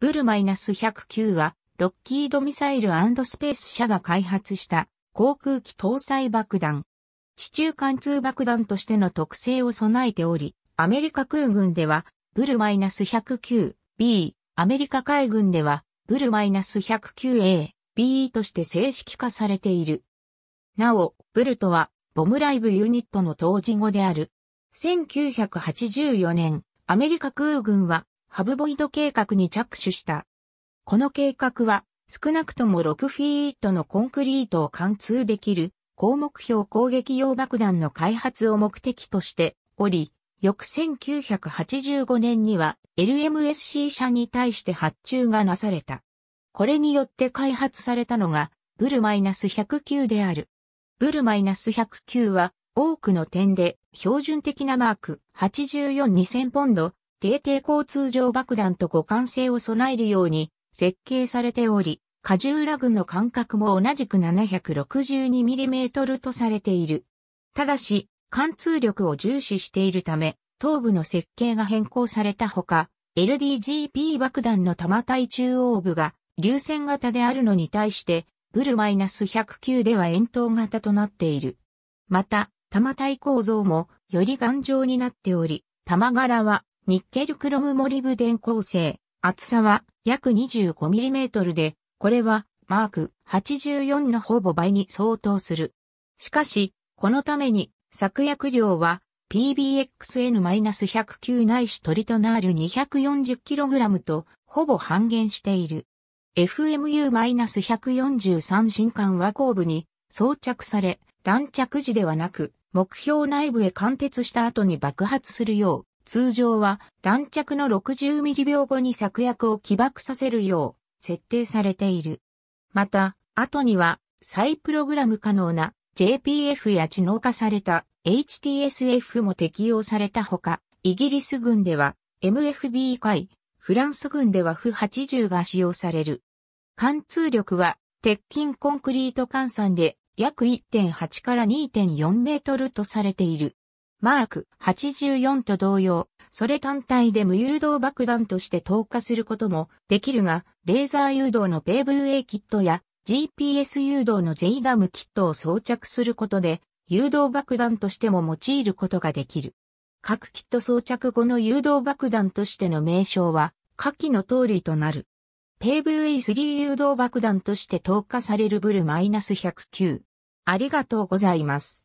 ブル -109 は、ロッキードミサイルスペース社が開発した航空機搭載爆弾。地中貫通爆弾としての特性を備えており、アメリカ空軍では、ブル -109B、アメリカ海軍では、ブル -109A、B として正式化されている。なお、ブルとは、ボムライブユニットの当時語である。1984年、アメリカ空軍は、ハブボイド計画に着手した。この計画は、少なくとも6フィートのコンクリートを貫通できる、高目標攻撃用爆弾の開発を目的としており、翌1985年には LMSC 社に対して発注がなされた。これによって開発されたのが、ブル -109 である。ブル -109 は、多くの点で、標準的なマーク842000ポンド、低抵抗通常爆弾と互換性を備えるように設計されており、荷重ラグの間隔も同じく 762mm とされている。ただし、貫通力を重視しているため、頭部の設計が変更されたほか、LDGP 爆弾の弾体中央部が流線型であるのに対して、ブル -109 では円筒型となっている。また、弾体構造もより頑丈になっており、弾柄はニッケルクロムモリブデン構成、厚さは約 25mm で、これはマーク84のほぼ倍に相当する。しかし、このために作薬量は PBXN-109 ないしトリトナール 240kg とほぼ半減している。FMU-143 新管は後部に装着され、断着時ではなく、目標内部へ貫徹した後に爆発するよう通常は弾着の60ミリ秒後に作薬を起爆させるよう設定されている。また、後には再プログラム可能な JPF や知能化された HTSF も適用されたほか、イギリス軍では MFB 回、フランス軍では f 80が使用される。貫通力は鉄筋コンクリート換算で約1.8から2.4メートルとされている。マーク84と同様、それ単体で無誘導爆弾として投下することもできるが、レーザー誘導の PVA キットや GPS 誘導の j ダムキットを装着することで、誘導爆弾としても用いることができる。各キット装着後の誘導爆弾としての名称は、下記の通りとなる。PVA3 誘導爆弾として投下されるブル -109。ありがとうございます。